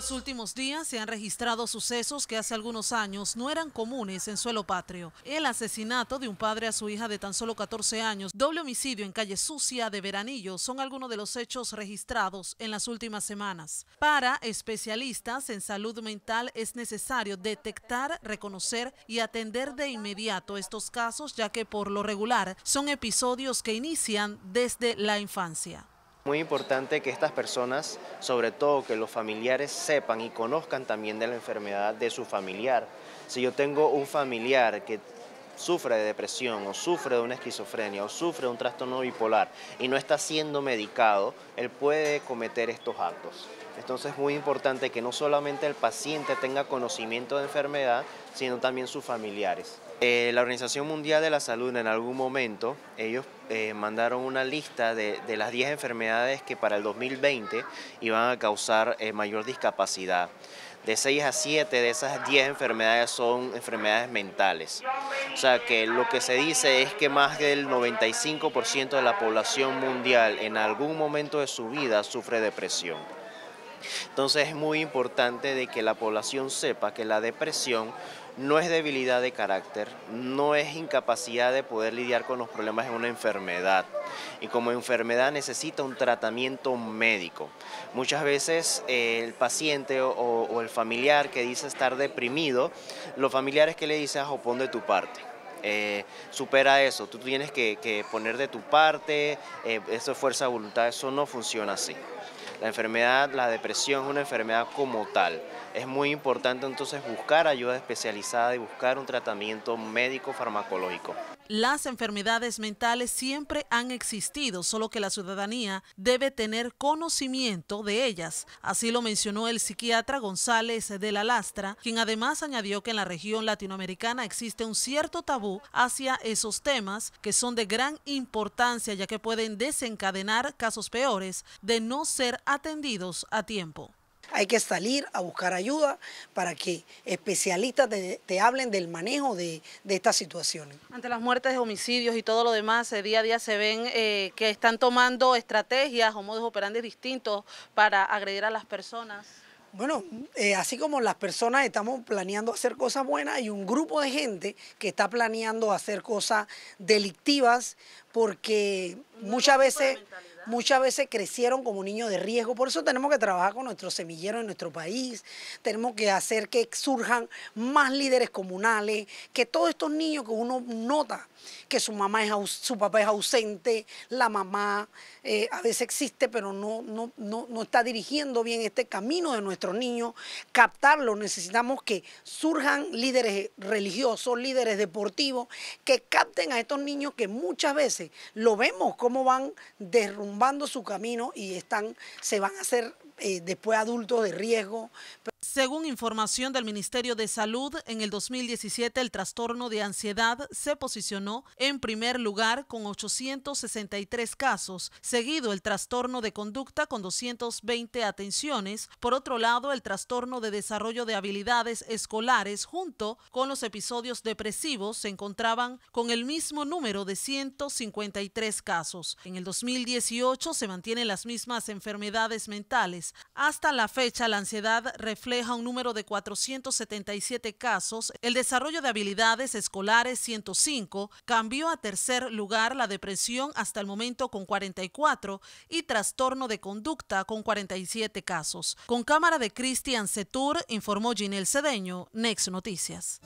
los últimos días se han registrado sucesos que hace algunos años no eran comunes en suelo patrio. El asesinato de un padre a su hija de tan solo 14 años, doble homicidio en calle sucia de Veranillo, son algunos de los hechos registrados en las últimas semanas. Para especialistas en salud mental es necesario detectar, reconocer y atender de inmediato estos casos, ya que por lo regular son episodios que inician desde la infancia. Muy importante que estas personas, sobre todo que los familiares sepan y conozcan también de la enfermedad de su familiar. Si yo tengo un familiar que sufre de depresión o sufre de una esquizofrenia o sufre de un trastorno bipolar y no está siendo medicado, él puede cometer estos actos. Entonces es muy importante que no solamente el paciente tenga conocimiento de enfermedad, sino también sus familiares. Eh, la Organización Mundial de la Salud en algún momento, ellos eh, mandaron una lista de, las 10 enfermedades que para el 2020 iban a causar eh, mayor discapacidad de 6 a 7 de esas 10 enfermedades son enfermedades mentales. O sea que lo que se dice es que más del 95% de la población mundial en algún momento de su vida sufre depresión. Entonces es muy importante de que la población sepa que la depresión no es debilidad de carácter, no es incapacidad de poder lidiar con los problemas de una enfermedad. Y como enfermedad necesita un tratamiento médico. Muchas veces eh, el paciente o, el familiar que dice estar deprimido, los familiares que le dicen, ah, o pon de tu parte. Eh, supera eso, tú tienes que, poner de tu parte, eh, eso es fuerza de voluntad, eso no funciona así. La enfermedad, la depresión es una enfermedad como tal. Es muy importante entonces buscar ayuda especializada y buscar un tratamiento médico farmacológico. Las enfermedades mentales siempre han existido, solo que la ciudadanía debe tener conocimiento de ellas. Así lo mencionó el psiquiatra González de la Lastra, quien además añadió que en la región latinoamericana existe un cierto tabú hacia esos temas que son de gran importancia ya que pueden desencadenar casos peores de no ser atendidos a tiempo. Hay que salir a buscar ayuda para que especialistas te, hablen del manejo de, estas situaciones. Ante las muertes, homicidios y todo lo demás, eh, día a día se ven eh, que están tomando estrategias o modos operantes distintos para agredir a las personas. Bueno, eh, así como las personas estamos planeando hacer cosas buenas, hay un grupo de gente que está planeando hacer cosas delictivas porque muchas veces muchas veces crecieron como niños de riesgo. Por eso tenemos que trabajar con nuestros semilleros en nuestro país, tenemos que hacer que surjan más líderes comunales, que todos estos niños que uno nota que su mamá es su papá es ausente, la mamá eh, a veces existe, pero no, no, no, está dirigiendo bien este camino de nuestros niños, captarlo, necesitamos que surjan líderes religiosos, líderes deportivos, que capten a estos niños que muchas veces lo vemos cómo van derrumbando su camino y están, se van a hacer eh, después adultos de riesgo. Según información del Ministerio de Salud, en el 2017 el trastorno de ansiedad se posicionó en primer lugar con 863 casos, seguido el trastorno de conducta con 220 atenciones, por otro lado el trastorno de desarrollo de habilidades escolares junto con los episodios depresivos se encontraban con el mismo número de 153 casos. En el 2018 se mantienen las mismas enfermedades mentales. Hasta la fecha la ansiedad refleja deja un número de 477 casos, el desarrollo de habilidades escolares 105, cambió a tercer lugar la depresión hasta el momento con 44 y trastorno de conducta con 47 casos. Con cámara de Cristian Setur, informó Ginel Cedeño, Next Noticias.